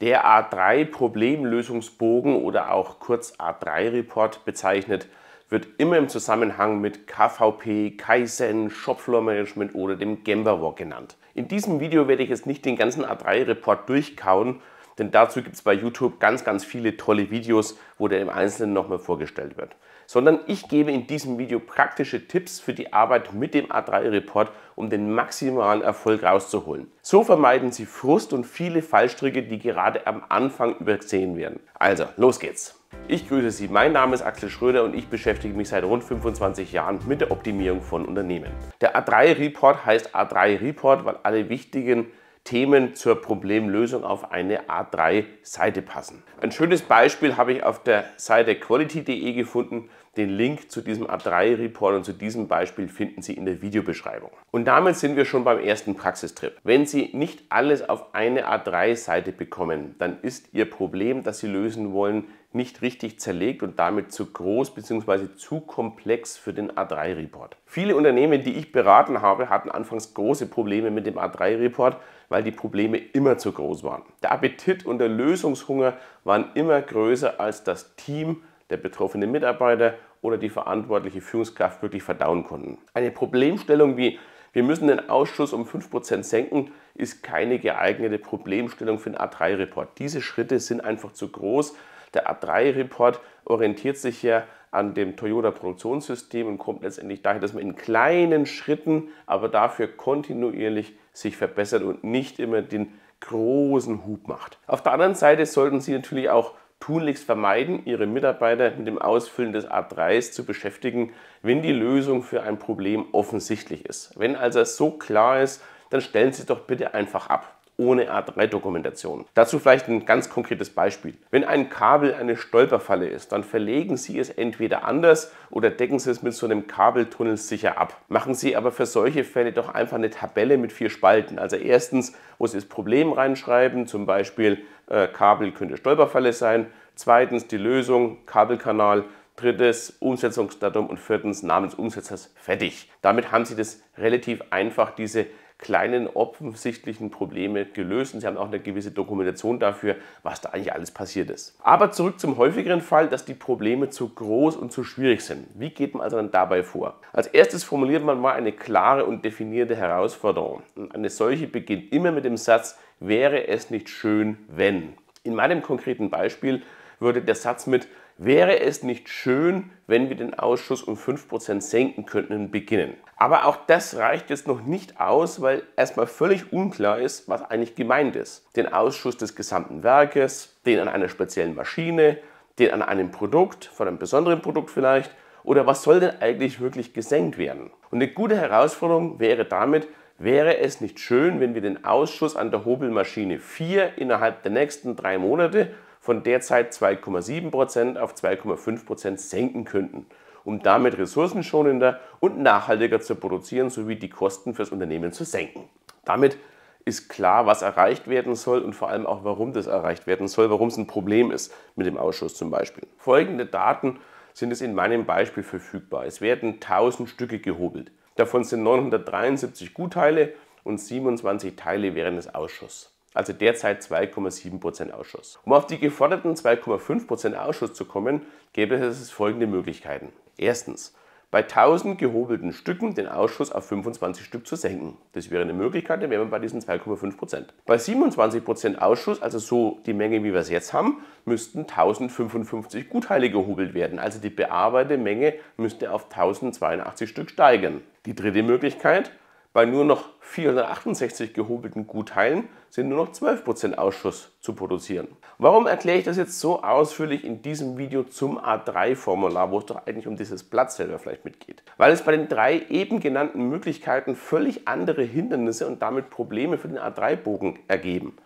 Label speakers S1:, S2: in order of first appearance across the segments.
S1: Der A3-Problemlösungsbogen oder auch kurz A3-Report bezeichnet, wird immer im Zusammenhang mit KVP, Kaizen, Shopfloor Management oder dem Gemba Walk genannt. In diesem Video werde ich jetzt nicht den ganzen A3-Report durchkauen, denn dazu gibt es bei YouTube ganz, ganz viele tolle Videos, wo der im Einzelnen nochmal vorgestellt wird sondern ich gebe in diesem Video praktische Tipps für die Arbeit mit dem A3-Report, um den maximalen Erfolg rauszuholen. So vermeiden Sie Frust und viele Fallstricke, die gerade am Anfang übersehen werden. Also, los geht's! Ich grüße Sie, mein Name ist Axel Schröder und ich beschäftige mich seit rund 25 Jahren mit der Optimierung von Unternehmen. Der A3-Report heißt A3-Report, weil alle wichtigen Themen zur Problemlösung auf eine A3-Seite passen. Ein schönes Beispiel habe ich auf der Seite quality.de gefunden. Den Link zu diesem A3-Report und zu diesem Beispiel finden Sie in der Videobeschreibung. Und damit sind wir schon beim ersten Praxistrip. Wenn Sie nicht alles auf eine A3-Seite bekommen, dann ist Ihr Problem, das Sie lösen wollen, nicht richtig zerlegt und damit zu groß bzw. zu komplex für den A3-Report. Viele Unternehmen, die ich beraten habe, hatten anfangs große Probleme mit dem A3-Report, weil die Probleme immer zu groß waren. Der Appetit und der Lösungshunger waren immer größer als das Team, der betroffene Mitarbeiter oder die verantwortliche Führungskraft wirklich verdauen konnten. Eine Problemstellung wie wir müssen den Ausschuss um 5% senken, ist keine geeignete Problemstellung für den A3-Report. Diese Schritte sind einfach zu groß. Der A3-Report orientiert sich ja an dem Toyota-Produktionssystem und kommt letztendlich daher, dass man in kleinen Schritten, aber dafür kontinuierlich sich verbessert und nicht immer den großen Hub macht. Auf der anderen Seite sollten Sie natürlich auch tunlichst vermeiden, ihre Mitarbeiter mit dem Ausfüllen des A3s zu beschäftigen, wenn die Lösung für ein Problem offensichtlich ist. Wenn also so klar ist, dann stellen Sie doch bitte einfach ab ohne A3-Dokumentation. Dazu vielleicht ein ganz konkretes Beispiel. Wenn ein Kabel eine Stolperfalle ist, dann verlegen Sie es entweder anders oder decken Sie es mit so einem Kabeltunnel sicher ab. Machen Sie aber für solche Fälle doch einfach eine Tabelle mit vier Spalten. Also erstens, wo Sie das Problem reinschreiben, zum Beispiel äh, Kabel könnte Stolperfalle sein. Zweitens die Lösung, Kabelkanal drittes Umsetzungsdatum und viertens Namens Umsetzers fertig. Damit haben Sie das relativ einfach, diese kleinen offensichtlichen Probleme gelöst und sie haben auch eine gewisse Dokumentation dafür, was da eigentlich alles passiert ist. Aber zurück zum häufigeren Fall, dass die Probleme zu groß und zu schwierig sind. Wie geht man also dann dabei vor? Als erstes formuliert man mal eine klare und definierte Herausforderung. Und eine solche beginnt immer mit dem Satz, wäre es nicht schön, wenn. In meinem konkreten Beispiel würde der Satz mit wäre es nicht schön, wenn wir den Ausschuss um 5% senken könnten und beginnen. Aber auch das reicht jetzt noch nicht aus, weil erstmal völlig unklar ist, was eigentlich gemeint ist. Den Ausschuss des gesamten Werkes, den an einer speziellen Maschine, den an einem Produkt, von einem besonderen Produkt vielleicht, oder was soll denn eigentlich wirklich gesenkt werden? Und eine gute Herausforderung wäre damit, wäre es nicht schön, wenn wir den Ausschuss an der Hobelmaschine 4 innerhalb der nächsten drei Monate von derzeit 2,7% auf 2,5% senken könnten, um damit ressourcenschonender und nachhaltiger zu produzieren sowie die Kosten fürs Unternehmen zu senken. Damit ist klar, was erreicht werden soll und vor allem auch, warum das erreicht werden soll, warum es ein Problem ist mit dem Ausschuss zum Beispiel. Folgende Daten sind es in meinem Beispiel verfügbar. Es werden 1000 Stücke gehobelt. Davon sind 973 Gutteile und 27 Teile während des Ausschusses also derzeit 2,7% Ausschuss. Um auf die geforderten 2,5% Ausschuss zu kommen, gäbe es folgende Möglichkeiten. Erstens, bei 1000 gehobelten Stücken den Ausschuss auf 25 Stück zu senken. Das wäre eine Möglichkeit, dann wären wir bei diesen 2,5%. Bei 27% Ausschuss, also so die Menge, wie wir es jetzt haben, müssten 1055 Gutteile gehobelt werden. Also die bearbeitete Menge müsste auf 1082 Stück steigen. Die dritte Möglichkeit, bei nur noch 468 gehobelten Gutteilen sind nur noch 12% Ausschuss zu produzieren. Warum erkläre ich das jetzt so ausführlich in diesem Video zum A3-Formular, wo es doch eigentlich um dieses selber vielleicht mitgeht? Weil es bei den drei eben genannten Möglichkeiten völlig andere Hindernisse und damit Probleme für den A3-Bogen ergeben.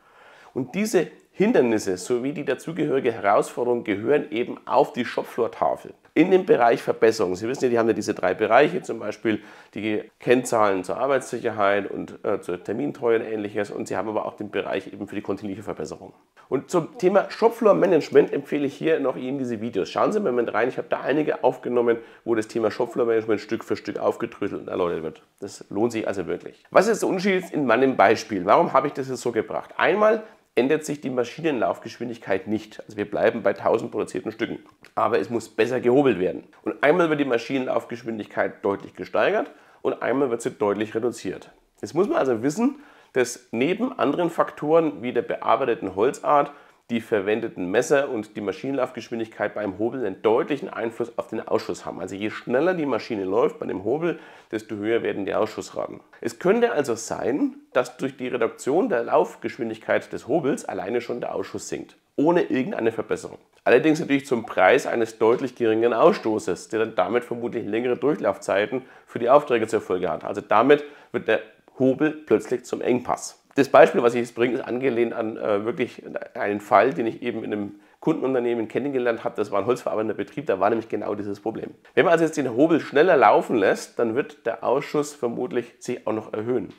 S1: Und diese Hindernisse sowie die dazugehörige Herausforderung gehören eben auf die Shopfloor-Tafel in dem Bereich Verbesserung. Sie wissen ja, die haben ja diese drei Bereiche, zum Beispiel die Kennzahlen zur Arbeitssicherheit und äh, zur Termintreue und ähnliches. Und sie haben aber auch den Bereich eben für die kontinuierliche Verbesserung. Und zum Thema Shopfloor-Management empfehle ich hier noch Ihnen diese Videos. Schauen Sie im Moment rein. Ich habe da einige aufgenommen, wo das Thema Shopfloor-Management Stück für Stück aufgedröselt und erläutert wird. Das lohnt sich also wirklich. Was ist der Unterschied in meinem Beispiel? Warum habe ich das jetzt so gebracht? Einmal, ändert sich die Maschinenlaufgeschwindigkeit nicht. Also wir bleiben bei 1000 produzierten Stücken. Aber es muss besser gehobelt werden. Und einmal wird die Maschinenlaufgeschwindigkeit deutlich gesteigert und einmal wird sie deutlich reduziert. Jetzt muss man also wissen, dass neben anderen Faktoren wie der bearbeiteten Holzart die verwendeten Messer und die Maschinenlaufgeschwindigkeit beim Hobel einen deutlichen Einfluss auf den Ausschuss haben. Also je schneller die Maschine läuft bei dem Hobel, desto höher werden die Ausschussraten. Es könnte also sein, dass durch die Reduktion der Laufgeschwindigkeit des Hobels alleine schon der Ausschuss sinkt, ohne irgendeine Verbesserung. Allerdings natürlich zum Preis eines deutlich geringeren Ausstoßes, der dann damit vermutlich längere Durchlaufzeiten für die Aufträge zur Folge hat. Also damit wird der Hobel plötzlich zum Engpass das Beispiel, was ich jetzt bringe, ist angelehnt an äh, wirklich einen Fall, den ich eben in einem Kundenunternehmen kennengelernt habe. Das war ein holzverarbeitender Betrieb, da war nämlich genau dieses Problem. Wenn man also jetzt den Hobel schneller laufen lässt, dann wird der Ausschuss vermutlich sich auch noch erhöhen.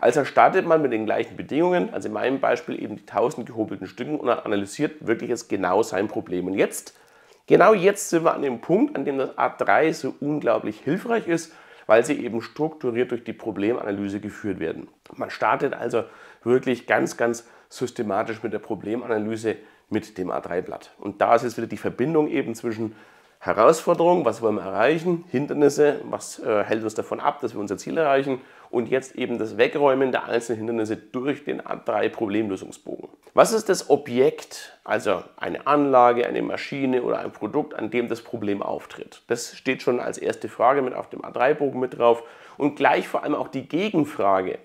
S1: Also startet man mit den gleichen Bedingungen, also in meinem Beispiel eben die 1000 gehobelten Stücken und analysiert wirklich jetzt genau sein Problem. Und jetzt, genau jetzt sind wir an dem Punkt, an dem das A3 so unglaublich hilfreich ist, weil sie eben strukturiert durch die Problemanalyse geführt werden. Man startet also wirklich ganz, ganz systematisch mit der Problemanalyse mit dem A3-Blatt. Und da ist jetzt wieder die Verbindung eben zwischen Herausforderungen, was wollen wir erreichen, Hindernisse, was äh, hält uns davon ab, dass wir unser Ziel erreichen und jetzt eben das Wegräumen der einzelnen Hindernisse durch den A3-Problemlösungsbogen. Was ist das Objekt, also eine Anlage, eine Maschine oder ein Produkt, an dem das Problem auftritt? Das steht schon als erste Frage mit auf dem A3-Bogen mit drauf. Und gleich vor allem auch die Gegenfrage.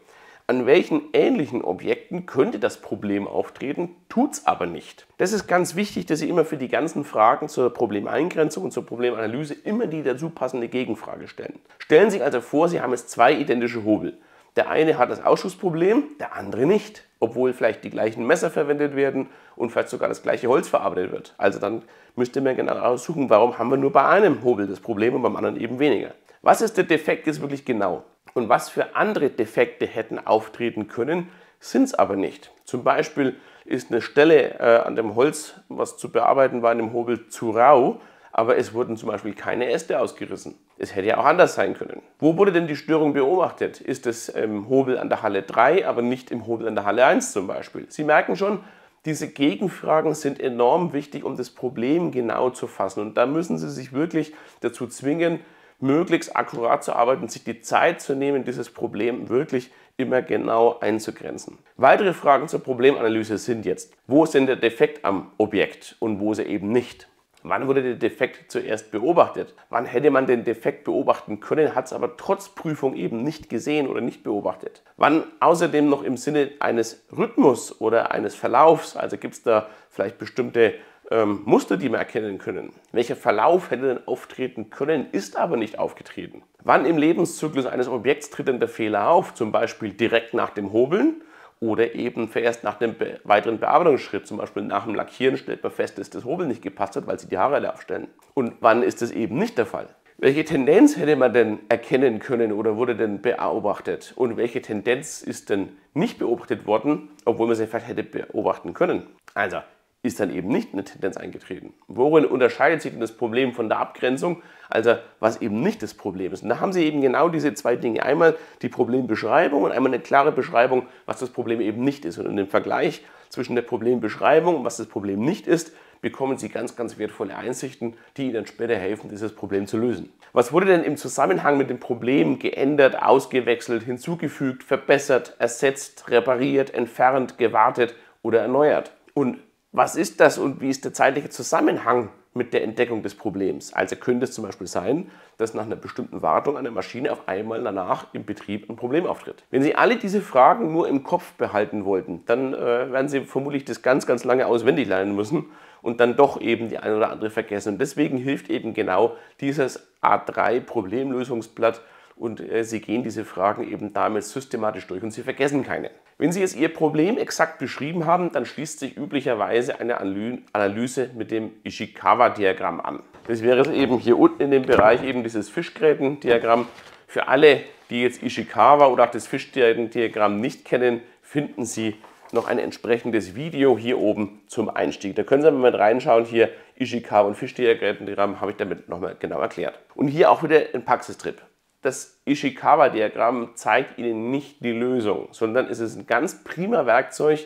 S1: An welchen ähnlichen Objekten könnte das Problem auftreten, tut es aber nicht. Das ist ganz wichtig, dass Sie immer für die ganzen Fragen zur Problemeingrenzung und zur Problemanalyse immer die dazu passende Gegenfrage stellen. Stellen Sie sich also vor, Sie haben jetzt zwei identische Hobel. Der eine hat das Ausschussproblem, der andere nicht, obwohl vielleicht die gleichen Messer verwendet werden und vielleicht sogar das gleiche Holz verarbeitet wird. Also dann müsste man genau aussuchen, warum haben wir nur bei einem Hobel das Problem und beim anderen eben weniger. Was ist der Defekt jetzt wirklich genau? Und was für andere Defekte hätten auftreten können, sind es aber nicht. Zum Beispiel ist eine Stelle äh, an dem Holz, was zu bearbeiten war, in dem Hobel zu rau aber es wurden zum Beispiel keine Äste ausgerissen. Es hätte ja auch anders sein können. Wo wurde denn die Störung beobachtet? Ist es im ähm, Hobel an der Halle 3, aber nicht im Hobel an der Halle 1 zum Beispiel? Sie merken schon, diese Gegenfragen sind enorm wichtig, um das Problem genau zu fassen. Und da müssen Sie sich wirklich dazu zwingen, möglichst akkurat zu arbeiten, sich die Zeit zu nehmen, dieses Problem wirklich immer genau einzugrenzen. Weitere Fragen zur Problemanalyse sind jetzt, wo ist denn der Defekt am Objekt und wo ist er eben nicht? Wann wurde der Defekt zuerst beobachtet? Wann hätte man den Defekt beobachten können, hat es aber trotz Prüfung eben nicht gesehen oder nicht beobachtet? Wann außerdem noch im Sinne eines Rhythmus oder eines Verlaufs, also gibt es da vielleicht bestimmte ähm, Muster, die wir erkennen können. Welcher Verlauf hätte denn auftreten können, ist aber nicht aufgetreten. Wann im Lebenszyklus eines Objekts tritt denn der Fehler auf? Zum Beispiel direkt nach dem Hobeln oder eben erst nach dem weiteren Bearbeitungsschritt, zum Beispiel nach dem Lackieren, stellt man fest, dass das Hobel nicht gepasst hat, weil sie die Haare alle aufstellen. Und wann ist das eben nicht der Fall? Welche Tendenz hätte man denn erkennen können oder wurde denn beobachtet? Und welche Tendenz ist denn nicht beobachtet worden, obwohl man sie vielleicht hätte beobachten können? Also, ist dann eben nicht eine Tendenz eingetreten. Worin unterscheidet sich denn das Problem von der Abgrenzung? Also was eben nicht das Problem ist. Und da haben Sie eben genau diese zwei Dinge. Einmal die Problembeschreibung und einmal eine klare Beschreibung, was das Problem eben nicht ist. Und in dem Vergleich zwischen der Problembeschreibung und was das Problem nicht ist, bekommen Sie ganz, ganz wertvolle Einsichten, die Ihnen später helfen, dieses Problem zu lösen. Was wurde denn im Zusammenhang mit dem Problem geändert, ausgewechselt, hinzugefügt, verbessert, ersetzt, repariert, entfernt, gewartet oder erneuert? Und was ist das und wie ist der zeitliche Zusammenhang mit der Entdeckung des Problems? Also könnte es zum Beispiel sein, dass nach einer bestimmten Wartung eine Maschine auf einmal danach im Betrieb ein Problem auftritt. Wenn Sie alle diese Fragen nur im Kopf behalten wollten, dann äh, werden Sie vermutlich das ganz, ganz lange auswendig lernen müssen und dann doch eben die eine oder andere vergessen. Und deswegen hilft eben genau dieses A3-Problemlösungsblatt und äh, Sie gehen diese Fragen eben damit systematisch durch und Sie vergessen keine. Wenn Sie jetzt Ihr Problem exakt beschrieben haben, dann schließt sich üblicherweise eine Analyse mit dem Ishikawa-Diagramm an. Das wäre eben hier unten in dem Bereich eben dieses Fischgräten-Diagramm. Für alle, die jetzt Ishikawa oder auch das Fischgräten-Diagramm nicht kennen, finden Sie noch ein entsprechendes Video hier oben zum Einstieg. Da können Sie mal mit reinschauen. Hier Ishikawa und Fischdiagrammen habe ich damit nochmal genau erklärt. Und hier auch wieder ein Praxistrip das Ishikawa-Diagramm zeigt Ihnen nicht die Lösung, sondern es ist ein ganz prima Werkzeug,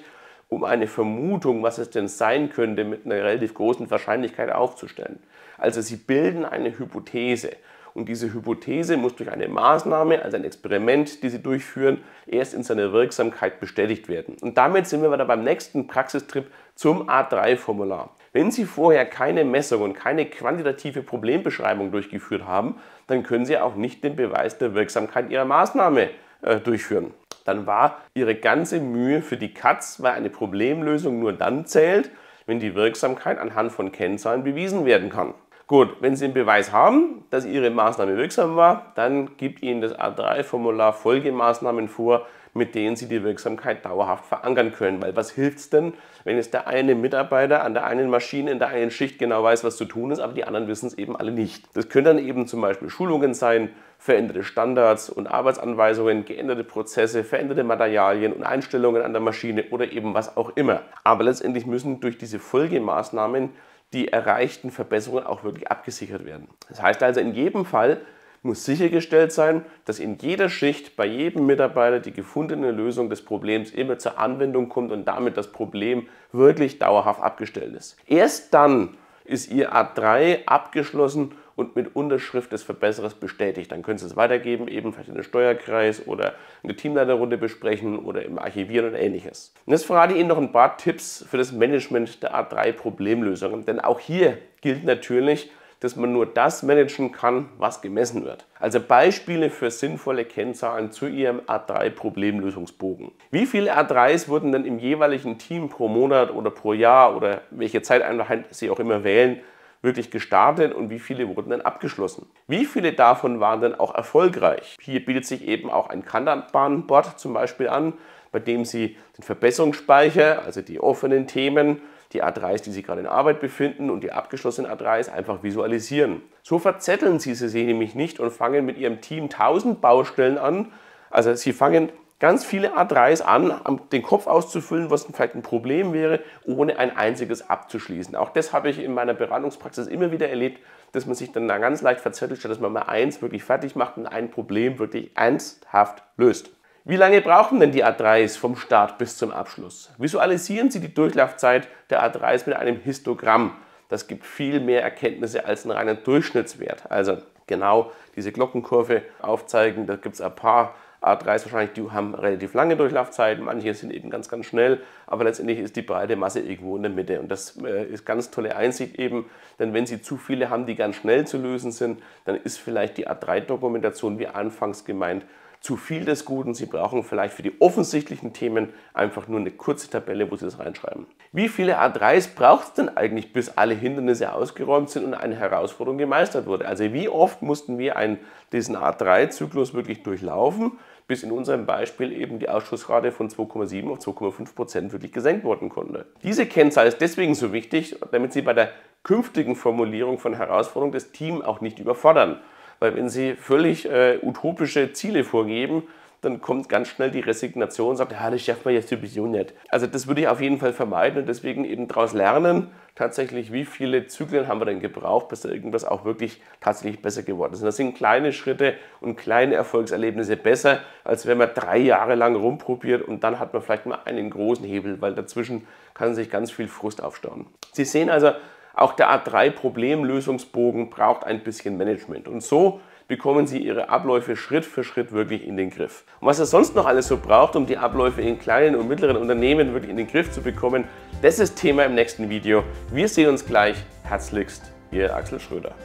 S1: um eine Vermutung, was es denn sein könnte, mit einer relativ großen Wahrscheinlichkeit aufzustellen. Also Sie bilden eine Hypothese. Und diese Hypothese muss durch eine Maßnahme, also ein Experiment, die Sie durchführen, erst in seiner Wirksamkeit bestätigt werden. Und damit sind wir wieder beim nächsten Praxistrip zum A3-Formular. Wenn Sie vorher keine Messung und keine quantitative Problembeschreibung durchgeführt haben, dann können Sie auch nicht den Beweis der Wirksamkeit Ihrer Maßnahme äh, durchführen. Dann war Ihre ganze Mühe für die Katz, weil eine Problemlösung nur dann zählt, wenn die Wirksamkeit anhand von Kennzahlen bewiesen werden kann. Gut, wenn Sie den Beweis haben, dass Ihre Maßnahme wirksam war, dann gibt Ihnen das A3-Formular Folgemaßnahmen vor, mit denen Sie die Wirksamkeit dauerhaft verankern können. Weil was hilft es denn, wenn jetzt der eine Mitarbeiter an der einen Maschine, in der einen Schicht genau weiß, was zu tun ist, aber die anderen wissen es eben alle nicht. Das können dann eben zum Beispiel Schulungen sein, veränderte Standards und Arbeitsanweisungen, geänderte Prozesse, veränderte Materialien und Einstellungen an der Maschine oder eben was auch immer. Aber letztendlich müssen durch diese Folgemaßnahmen die erreichten Verbesserungen auch wirklich abgesichert werden. Das heißt also, in jedem Fall muss sichergestellt sein, dass in jeder Schicht bei jedem Mitarbeiter die gefundene Lösung des Problems immer zur Anwendung kommt und damit das Problem wirklich dauerhaft abgestellt ist. Erst dann ist Ihr A3 abgeschlossen und mit Unterschrift des Verbesserers bestätigt. Dann können Sie es weitergeben, eben vielleicht in den Steuerkreis oder eine Teamleiterrunde besprechen oder im Archivieren und ähnliches. Und jetzt verrate ich Ihnen noch ein paar Tipps für das Management der A3-Problemlösungen. Denn auch hier gilt natürlich, dass man nur das managen kann, was gemessen wird. Also Beispiele für sinnvolle Kennzahlen zu Ihrem A3-Problemlösungsbogen. Wie viele A3s wurden denn im jeweiligen Team pro Monat oder pro Jahr oder welche Zeiteinheit Sie auch immer wählen, wirklich gestartet und wie viele wurden dann abgeschlossen. Wie viele davon waren dann auch erfolgreich? Hier bietet sich eben auch ein Kanban-Board zum Beispiel an, bei dem Sie den Verbesserungsspeicher, also die offenen Themen, die A3s, die Sie gerade in Arbeit befinden und die abgeschlossenen A3s einfach visualisieren. So verzetteln Sie sie nämlich nicht und fangen mit Ihrem Team 1000 Baustellen an. Also Sie fangen ganz viele A3s an, den Kopf auszufüllen, was vielleicht ein Problem wäre, ohne ein einziges abzuschließen. Auch das habe ich in meiner Beratungspraxis immer wieder erlebt, dass man sich dann da ganz leicht verzettelt, statt dass man mal eins wirklich fertig macht und ein Problem wirklich ernsthaft löst. Wie lange brauchen denn die A3s vom Start bis zum Abschluss? Visualisieren Sie die Durchlaufzeit der A3s mit einem Histogramm. Das gibt viel mehr Erkenntnisse als ein reiner Durchschnittswert. Also genau diese Glockenkurve aufzeigen, da gibt es ein paar A3s wahrscheinlich, die haben relativ lange Durchlaufzeiten, manche sind eben ganz, ganz schnell, aber letztendlich ist die breite Masse irgendwo in der Mitte. Und das äh, ist ganz tolle Einsicht eben, denn wenn Sie zu viele haben, die ganz schnell zu lösen sind, dann ist vielleicht die A3-Dokumentation, wie anfangs gemeint, zu viel des Guten. Sie brauchen vielleicht für die offensichtlichen Themen einfach nur eine kurze Tabelle, wo Sie das reinschreiben. Wie viele A3s braucht es denn eigentlich, bis alle Hindernisse ausgeräumt sind und eine Herausforderung gemeistert wurde? Also wie oft mussten wir einen, diesen A3-Zyklus wirklich durchlaufen, bis in unserem Beispiel eben die Ausschussrate von 2,7 auf 2,5 Prozent wirklich gesenkt worden konnte. Diese Kennzahl ist deswegen so wichtig, damit Sie bei der künftigen Formulierung von Herausforderungen das Team auch nicht überfordern. Weil wenn Sie völlig äh, utopische Ziele vorgeben, dann kommt ganz schnell die Resignation und sagt, ja, das schafft man jetzt sowieso nicht. Also das würde ich auf jeden Fall vermeiden und deswegen eben daraus lernen, tatsächlich, wie viele Zyklen haben wir denn gebraucht, bis da irgendwas auch wirklich tatsächlich besser geworden ist. Und das sind kleine Schritte und kleine Erfolgserlebnisse besser, als wenn man drei Jahre lang rumprobiert und dann hat man vielleicht mal einen großen Hebel, weil dazwischen kann sich ganz viel Frust aufstauen. Sie sehen also, auch der A3-Problemlösungsbogen braucht ein bisschen Management. Und so bekommen Sie Ihre Abläufe Schritt für Schritt wirklich in den Griff. Und was es sonst noch alles so braucht, um die Abläufe in kleinen und mittleren Unternehmen wirklich in den Griff zu bekommen, das ist Thema im nächsten Video. Wir sehen uns gleich. Herzlichst, Ihr Axel Schröder.